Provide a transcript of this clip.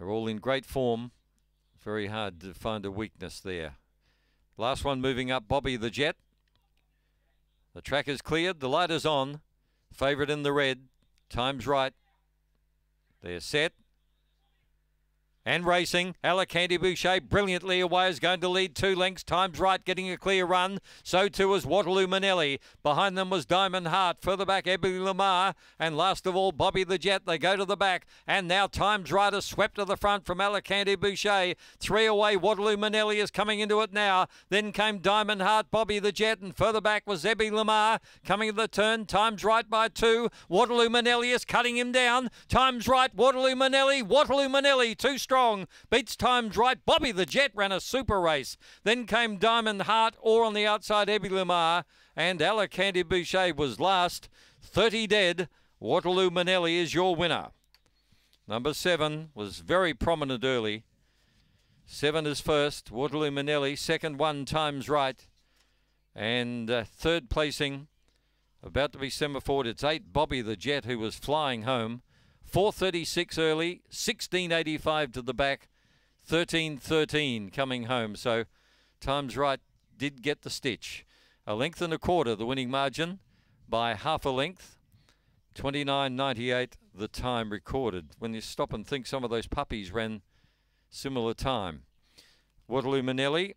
They're all in great form. Very hard to find a weakness there. Last one moving up, Bobby the Jet. The track is cleared. The light is on. Favourite in the red. Time's right. They're set and racing. Candy Boucher brilliantly away is going to lead two lengths. Time's right, getting a clear run. So too was Waterloo Manelli. Behind them was Diamond Heart. Further back, Ebony Lamar. And last of all, Bobby the Jet. They go to the back. And now Time's right is swept to the front from Candy Boucher. Three away, Waterloo Manelli is coming into it now. Then came Diamond Heart, Bobby the Jet. And further back was Ebby Lamar. Coming to the turn, Time's right by two. Waterloo Manelli is cutting him down. Time's right, Waterloo Manelli. Waterloo Manelli, two strong. Beats times right. Bobby the Jet ran a super race. Then came Diamond Heart, or on the outside, Ebby Lamar. And Alicante Boucher was last. 30 dead. Waterloo Manelli is your winner. Number seven was very prominent early. Seven is first. Waterloo Manelli, second one times right. And uh, third placing, about to be semaphore. It's eight Bobby the Jet, who was flying home. 436 early, 1685 to the back, 1313 coming home. So times right did get the stitch. A length and a quarter, the winning margin by half a length. 29.98 the time recorded. When you stop and think, some of those puppies ran similar time. Waterloo Manelli